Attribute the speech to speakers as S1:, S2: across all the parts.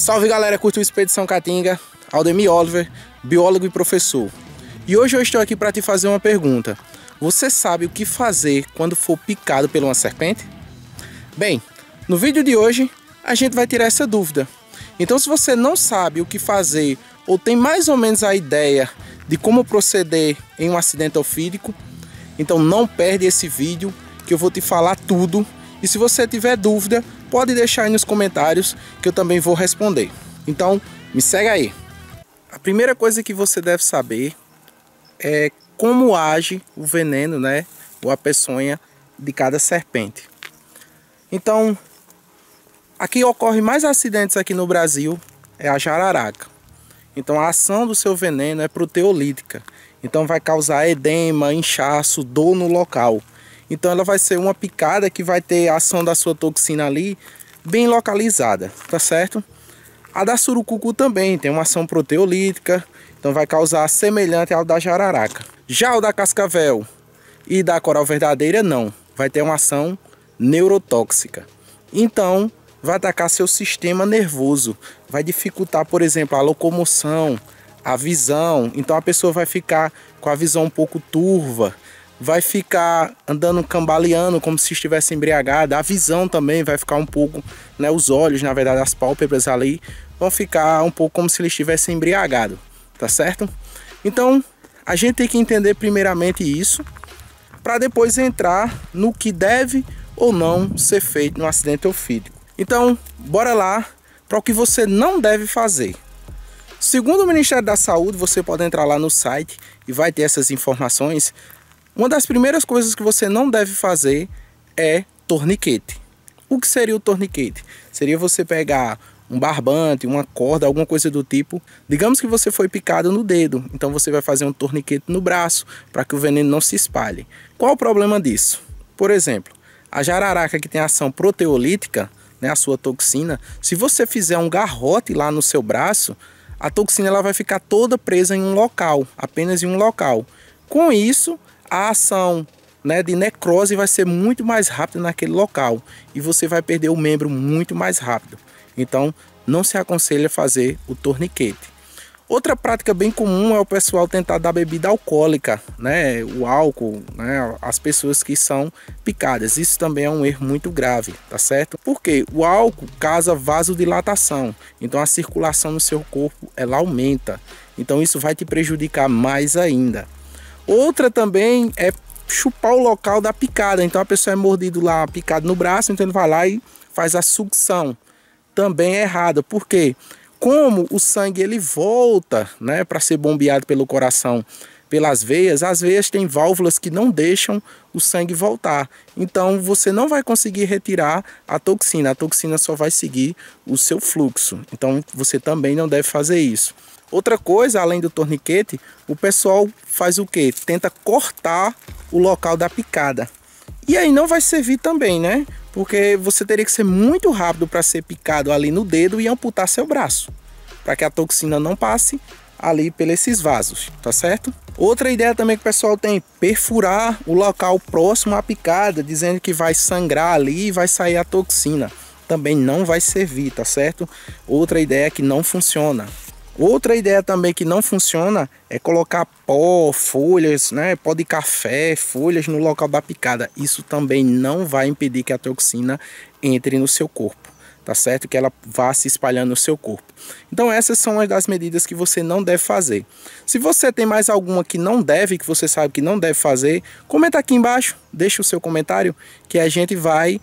S1: Salve galera, curto o Expedição Catinga, Aldemir Oliver, biólogo e professor. E hoje eu estou aqui para te fazer uma pergunta. Você sabe o que fazer quando for picado por uma serpente? Bem, no vídeo de hoje a gente vai tirar essa dúvida. Então se você não sabe o que fazer ou tem mais ou menos a ideia de como proceder em um acidente ofídico, então não perde esse vídeo que eu vou te falar tudo. E se você tiver dúvida, pode deixar aí nos comentários que eu também vou responder. Então, me segue aí. A primeira coisa que você deve saber é como age o veneno, né, ou a peçonha de cada serpente. Então, aqui ocorre mais acidentes aqui no Brasil é a jararaca. Então, a ação do seu veneno é proteolítica. Então, vai causar edema, inchaço, dor no local. Então ela vai ser uma picada que vai ter a ação da sua toxina ali bem localizada, tá certo? A da surucucu também tem uma ação proteolítica, então vai causar semelhante ao da jararaca. Já o da cascavel e da coral verdadeira não, vai ter uma ação neurotóxica. Então, vai atacar seu sistema nervoso, vai dificultar, por exemplo, a locomoção, a visão. Então a pessoa vai ficar com a visão um pouco turva, vai ficar andando cambaleando como se estivesse embriagado. A visão também vai ficar um pouco, né, os olhos, na verdade, as pálpebras ali vão ficar um pouco como se ele estivesse embriagado, tá certo? Então, a gente tem que entender primeiramente isso para depois entrar no que deve ou não ser feito no acidente eufídico. Então, bora lá para o que você não deve fazer. Segundo o Ministério da Saúde, você pode entrar lá no site e vai ter essas informações. Uma das primeiras coisas que você não deve fazer é torniquete. O que seria o torniquete? Seria você pegar um barbante, uma corda, alguma coisa do tipo. Digamos que você foi picado no dedo, então você vai fazer um torniquete no braço para que o veneno não se espalhe. Qual o problema disso? Por exemplo, a jararaca que tem ação proteolítica, né, a sua toxina, se você fizer um garrote lá no seu braço, a toxina ela vai ficar toda presa em um local, apenas em um local. Com isso, a ação né, de necrose vai ser muito mais rápida naquele local e você vai perder o membro muito mais rápido. Então, não se aconselha fazer o torniquete. Outra prática bem comum é o pessoal tentar dar bebida alcoólica, né? O álcool, né? As pessoas que são picadas. Isso também é um erro muito grave, tá certo? Porque o álcool causa vasodilatação, então a circulação no seu corpo ela aumenta. Então isso vai te prejudicar mais ainda. Outra também é chupar o local da picada. Então a pessoa é mordido lá, picado no braço, então ele vai lá e faz a sucção. Também é errada, porque como o sangue ele volta, né, para ser bombeado pelo coração, pelas veias, as veias têm válvulas que não deixam o sangue voltar. Então você não vai conseguir retirar a toxina, a toxina só vai seguir o seu fluxo. Então você também não deve fazer isso. Outra coisa, além do torniquete, o pessoal faz o que? Tenta cortar o local da picada. E aí não vai servir também, né? Porque você teria que ser muito rápido para ser picado ali no dedo e amputar seu braço, para que a toxina não passe ali pelos esses vasos, tá certo? Outra ideia também que o pessoal tem, perfurar o local próximo à picada, dizendo que vai sangrar ali e vai sair a toxina. Também não vai servir, tá certo? Outra ideia que não funciona. Outra ideia também que não funciona é colocar pó, folhas, né, pó de café, folhas no local da picada. Isso também não vai impedir que a toxina entre no seu corpo, tá certo? Que ela vá se espalhando no seu corpo. Então essas são as das medidas que você não deve fazer. Se você tem mais alguma que não deve, que você sabe que não deve fazer, comenta aqui embaixo, deixa o seu comentário que a gente vai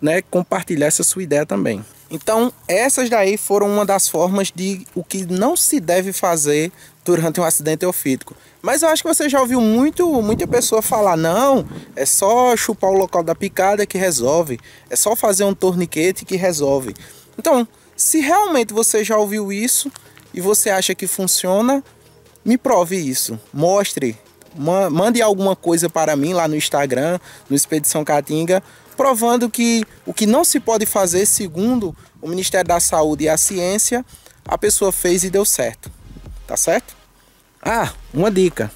S1: né, compartilhar essa sua ideia também. Então, essas daí foram uma das formas de o que não se deve fazer durante um acidente eufítico. Mas eu acho que você já ouviu muito, muita pessoa falar: não, é só chupar o local da picada que resolve, é só fazer um torniquete que resolve. Então, se realmente você já ouviu isso e você acha que funciona, me prove isso, mostre, mande alguma coisa para mim lá no Instagram, no Expedição Catinga provando que o que não se pode fazer, segundo o Ministério da Saúde e a ciência, a pessoa fez e deu certo. Tá certo? Ah, uma dica.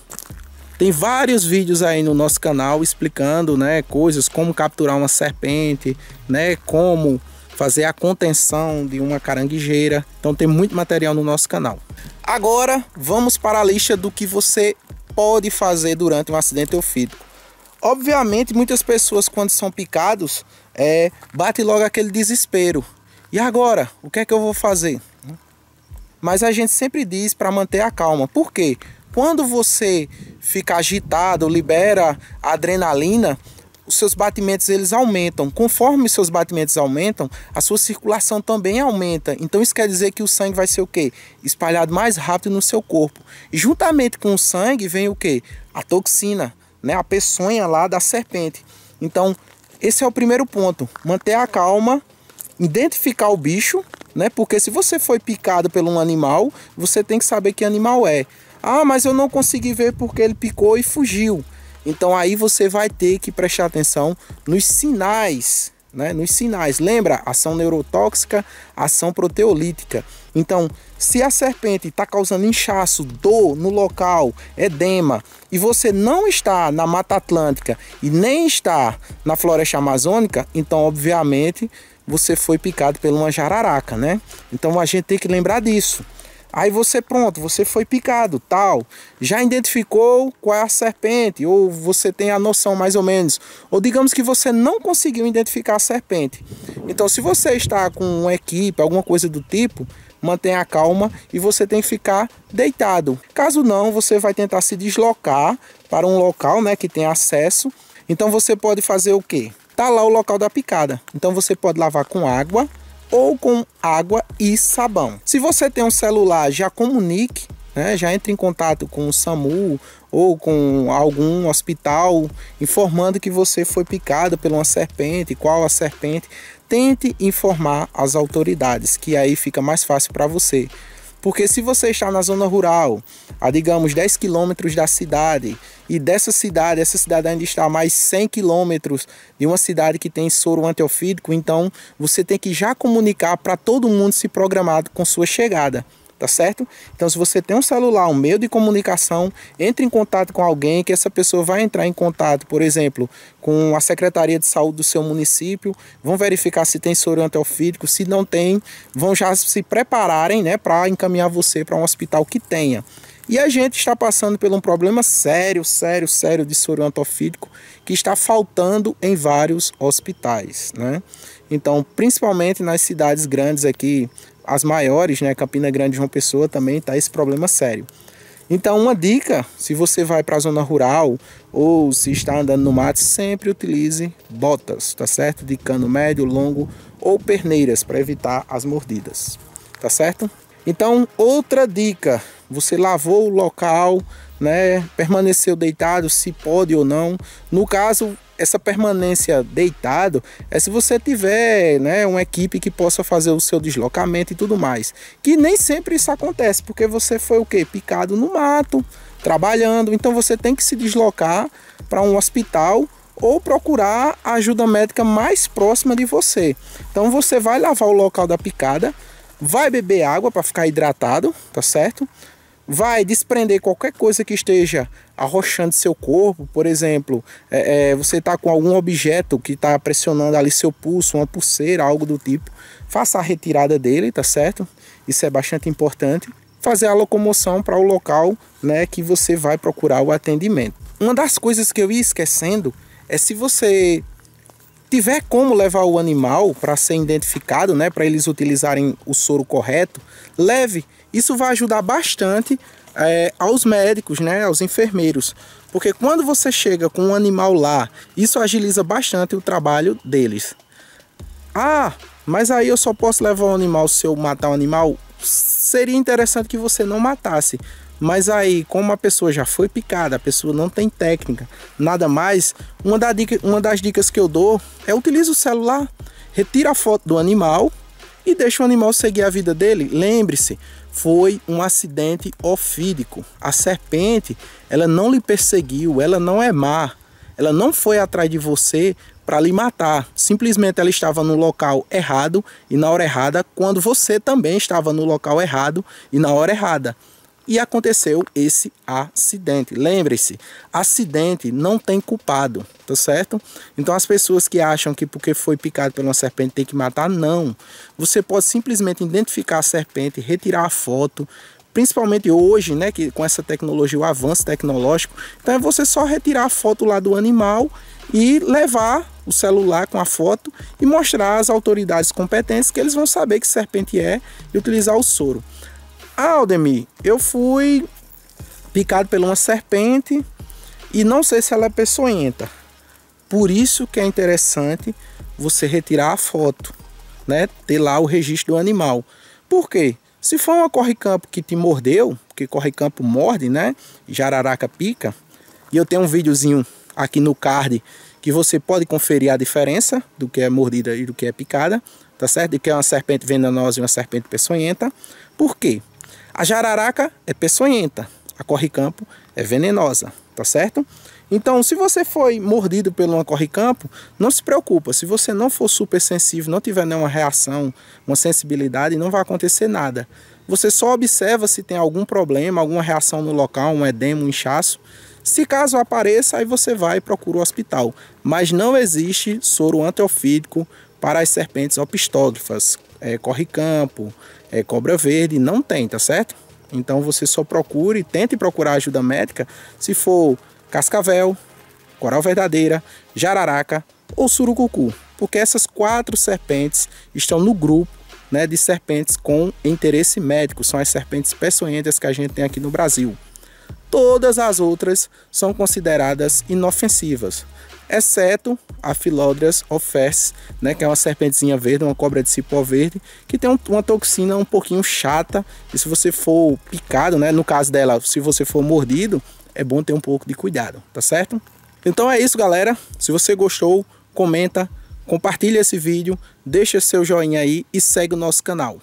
S1: Tem vários vídeos aí no nosso canal explicando, né, coisas como capturar uma serpente, né, como fazer a contenção de uma caranguejeira. Então tem muito material no nosso canal. Agora vamos para a lista do que você pode fazer durante um acidente eufídico. Obviamente, muitas pessoas, quando são picados, é, bate logo aquele desespero. E agora? O que é que eu vou fazer? Mas a gente sempre diz para manter a calma. Por quê? Quando você fica agitado, libera adrenalina, os seus batimentos eles aumentam. Conforme os seus batimentos aumentam, a sua circulação também aumenta. Então isso quer dizer que o sangue vai ser o quê? Espalhado mais rápido no seu corpo. E juntamente com o sangue vem o quê? A toxina né, a peçonha lá da serpente. Então, esse é o primeiro ponto, manter a calma, identificar o bicho, né? Porque se você foi picado por um animal, você tem que saber que animal é. Ah, mas eu não consegui ver porque ele picou e fugiu. Então aí você vai ter que prestar atenção nos sinais né, nos sinais. Lembra? Ação neurotóxica, ação proteolítica. Então, se a serpente está causando inchaço, dor no local, edema, e você não está na Mata Atlântica e nem está na floresta amazônica, então, obviamente, você foi picado por uma jararaca, né? Então, a gente tem que lembrar disso. Aí você pronto, você foi picado, tal. Já identificou qual é a serpente, ou você tem a noção mais ou menos. Ou digamos que você não conseguiu identificar a serpente. Então, se você está com uma equipe, alguma coisa do tipo, mantenha a calma e você tem que ficar deitado. Caso não, você vai tentar se deslocar para um local, né, que tem acesso. Então você pode fazer o quê? Tá lá o local da picada. Então você pode lavar com água ou com água e sabão. Se você tem um celular, já comunique, né? já entre em contato com o SAMU ou com algum hospital informando que você foi picado por uma serpente, qual a serpente. Tente informar as autoridades, que aí fica mais fácil para você. Porque se você está na zona rural, a digamos 10 quilômetros da cidade, e dessa cidade, essa cidade ainda está a mais 100 quilômetros de uma cidade que tem soro antiofídico, então você tem que já comunicar para todo mundo se programado com sua chegada tá certo? Então, se você tem um celular, um meio de comunicação, entre em contato com alguém que essa pessoa vai entrar em contato, por exemplo, com a Secretaria de Saúde do seu município, vão verificar se tem soro antiofídico, se não tem, vão já se prepararem, né, para encaminhar você para um hospital que tenha. E a gente está passando por um problema sério, sério, sério de soro antofídico que está faltando em vários hospitais, né? Então, principalmente nas cidades grandes aqui, as maiores, né, Campina Grande e João Pessoa também tá esse problema sério. Então, uma dica, se você vai para a zona rural ou se está andando no mato, sempre utilize botas, tá certo? De cano médio, longo ou perneiras para evitar as mordidas, tá certo? Então, outra dica, você lavou o local, né? Permaneceu deitado, se pode ou não. No caso, essa permanência deitado é se você tiver né, uma equipe que possa fazer o seu deslocamento e tudo mais. Que nem sempre isso acontece, porque você foi o quê? Picado no mato, trabalhando. Então você tem que se deslocar para um hospital ou procurar a ajuda médica mais próxima de você. Então você vai lavar o local da picada, vai beber água para ficar hidratado, tá certo? vai desprender qualquer coisa que esteja arrochando seu corpo, por exemplo, é, é, você está com algum objeto que está pressionando ali seu pulso, uma pulseira, algo do tipo, faça a retirada dele, tá certo? Isso é bastante importante. Fazer a locomoção para o local né, que você vai procurar o atendimento. Uma das coisas que eu ia esquecendo é se você tiver como levar o animal para ser identificado, né, para eles utilizarem o soro correto, leve. Isso vai ajudar bastante é, aos médicos, né, aos enfermeiros, porque quando você chega com um animal lá, isso agiliza bastante o trabalho deles. Ah, mas aí eu só posso levar o animal se eu matar o animal? Seria interessante que você não matasse, mas aí, como a pessoa já foi picada, a pessoa não tem técnica, nada mais, uma, da dica, uma das dicas que eu dou é utiliza o celular, retira a foto do animal e deixa o animal seguir a vida dele. Lembre-se, foi um acidente ofídico. A serpente, ela não lhe perseguiu, ela não é má. Ela não foi atrás de você para lhe matar. Simplesmente ela estava no local errado e na hora errada, quando você também estava no local errado e na hora errada e aconteceu esse acidente. Lembre-se, acidente não tem culpado, tá certo? Então as pessoas que acham que porque foi picado por uma serpente tem que matar, não. Você pode simplesmente identificar a serpente, retirar a foto, principalmente hoje, né, que com essa tecnologia, o avanço tecnológico, então é você só retirar a foto lá do animal e levar o celular com a foto e mostrar às autoridades competentes que eles vão saber que serpente é e utilizar o soro. Ah, Aldemir, eu fui picado por uma serpente e não sei se ela é peçonhenta. Por isso que é interessante você retirar a foto, né? Ter lá o registro do animal. Por quê? Se for uma corre-campo que te mordeu, porque corre-campo morde, né? Jararaca pica. E eu tenho um videozinho aqui no card que você pode conferir a diferença do que é mordida e do que é picada, tá certo? De que é uma serpente venenosa e uma serpente peçonhenta. Por quê? A jararaca é peçonhenta, a corre-campo é venenosa, tá certo? Então, se você foi mordido por uma corre-campo, não se preocupa. Se você não for super sensível, não tiver nenhuma reação, uma sensibilidade, não vai acontecer nada. Você só observa se tem algum problema, alguma reação no local, um edema, um inchaço. Se caso apareça, aí você vai e procura o hospital. Mas não existe soro anteofídico para as serpentes opistógrafas é, corre-campo, é, cobra verde, não tem, tá certo? Então você só procure, tente procurar ajuda médica se for cascavel, coral verdadeira, jararaca ou surucucu, porque essas quatro serpentes estão no grupo né, de serpentes com interesse médico, são as serpentes peçonhentas que a gente tem aqui no Brasil todas as outras são consideradas inofensivas, exceto a Philodrias offeres, né, que é uma serpentezinha verde, uma cobra de cipó verde, que tem uma toxina um pouquinho chata, e se você for picado, né, no caso dela, se você for mordido, é bom ter um pouco de cuidado, tá certo? Então é isso, galera. Se você gostou, comenta, compartilha esse vídeo, deixa seu joinha aí e segue o nosso canal.